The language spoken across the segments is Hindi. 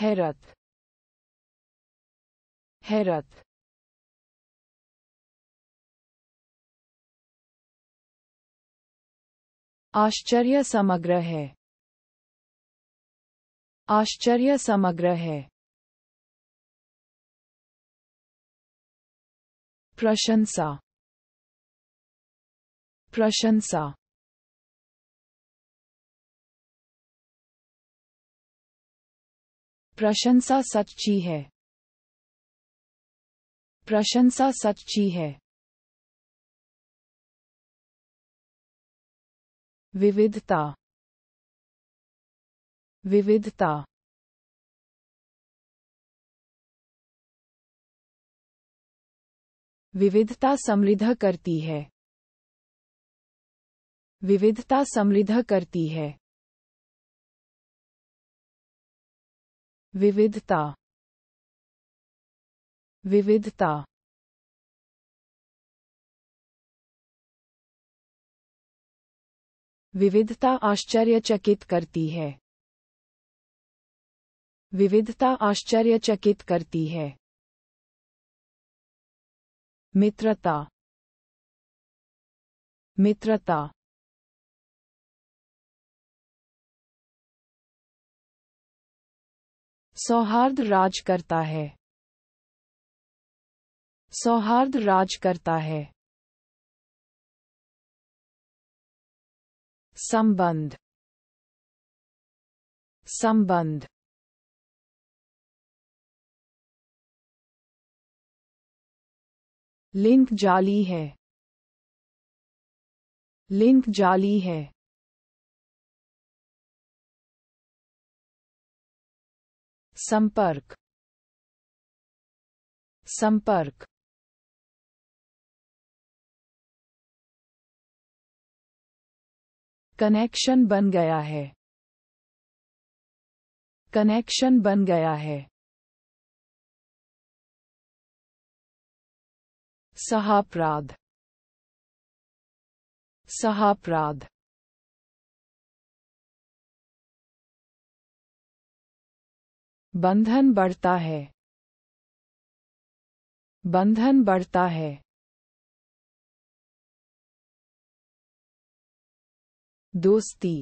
Herat. हैरत आश्चर्य समग्र है आश्चर्य समग्र है प्रशंसा प्रशंसा प्रशंसा सच्ची है प्रशंसा सच्ची है विविधता विविधता विविधता समृद्ध करती है विविधता समृद्ध करती है विविधता विविधता विविधता आश्चर्यचकित करती है विविधता आश्चर्यचकित करती है मित्रता मित्रता सौहार्द राज करता है सौहार्द राज करता है संबंध संबंध लिंक जाली है लिंक जाली है संपर्क संपर्क कनेक्शन बन गया है कनेक्शन बन गया है सहापराध सहापराध बंधन बढ़ता है बंधन बढ़ता है दोस्ती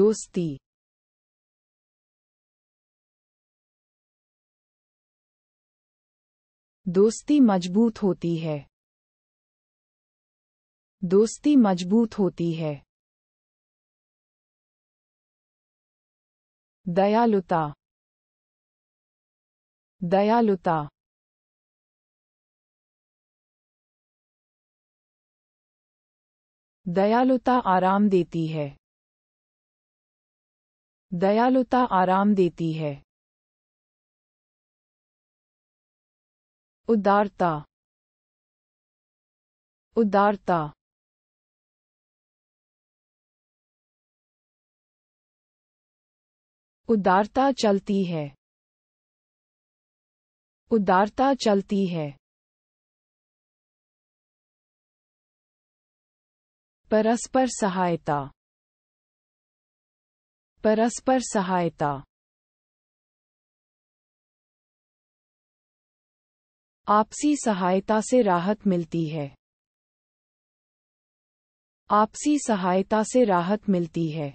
दोस्ती दोस्ती मजबूत होती है दोस्ती मजबूत होती है दयालुता दयालुता दयालुता आराम देती है दयालुता आराम देती है उदारता उदारता उदारता चलती है उदारता चलती है परस्पर सहायता परस्पर सहायता आपसी सहायता से राहत मिलती है आपसी सहायता से राहत मिलती है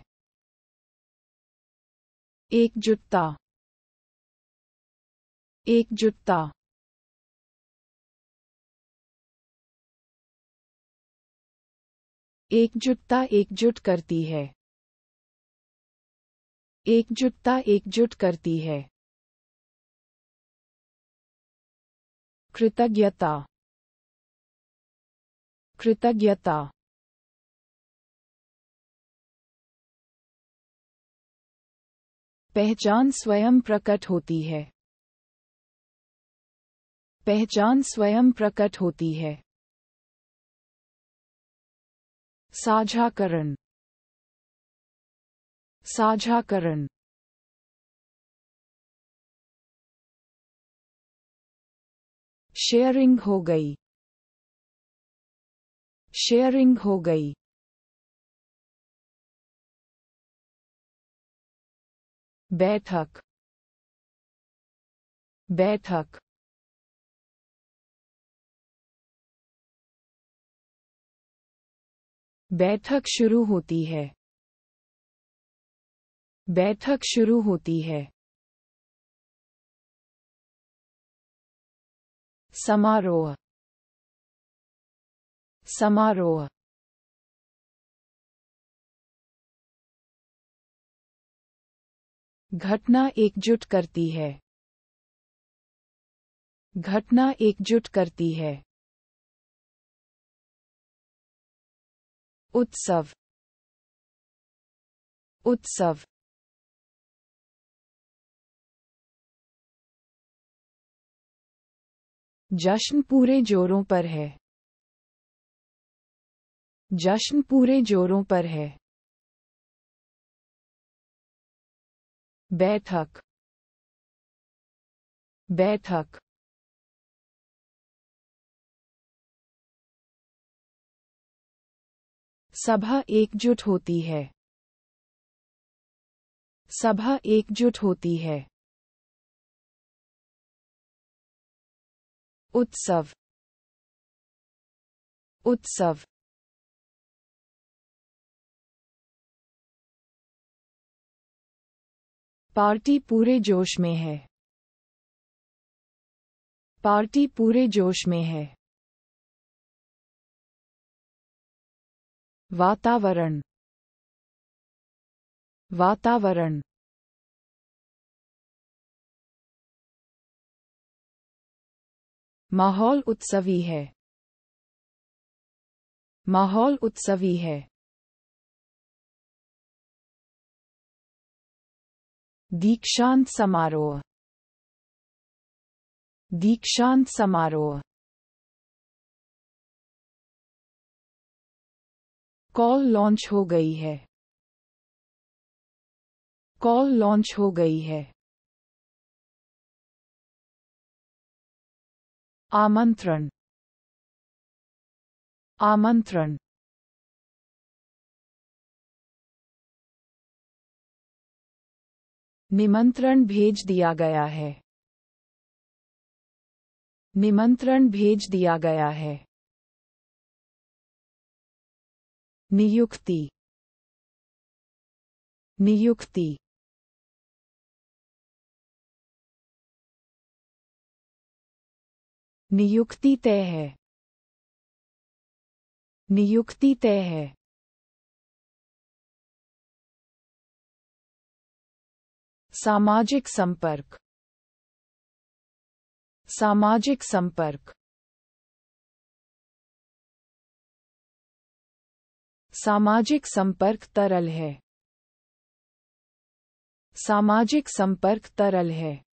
एकजुटता एकजुटता एकजुटता एकजुट करती है एकजुटता एकजुट करती है कृतज्ञता कृतज्ञता पहचान स्वयं प्रकट होती है पहचान स्वयं प्रकट होती है साझाकरण साझाकरण शेयरिंग हो गई शेयरिंग हो गई बैठक बैठक बैठक शुरू होती है बैठक शुरू होती है समारोह समारोह घटना एकजुट करती है घटना एकजुट करती है उत्सव उत्सव जश्न पूरे जोरों पर है जश्न पूरे जोरों पर है बैठक बैठक सभा एकजुट होती है सभा एकजुट होती है उत्सव उत्सव पार्टी पूरे जोश में है पार्टी पूरे जोश में है वातावरण वातावरण माहौल उत्सवी है माहौल उत्सवी है दीक्षांत समारोह दीक्षांत समारोह कॉल लॉन्च हो गई है कॉल लॉन्च हो गई है आमंत्रण आमंत्रण निमंत्रण भेज दिया गया है निमंत्रण भेज दिया गया है नियुक्ति नियुक्ति नियुक्ति तय है नियुक्ति तय है सामाजिक संपर्क सामाजिक संपर्क सामाजिक संपर्क तरल है सामाजिक संपर्क तरल है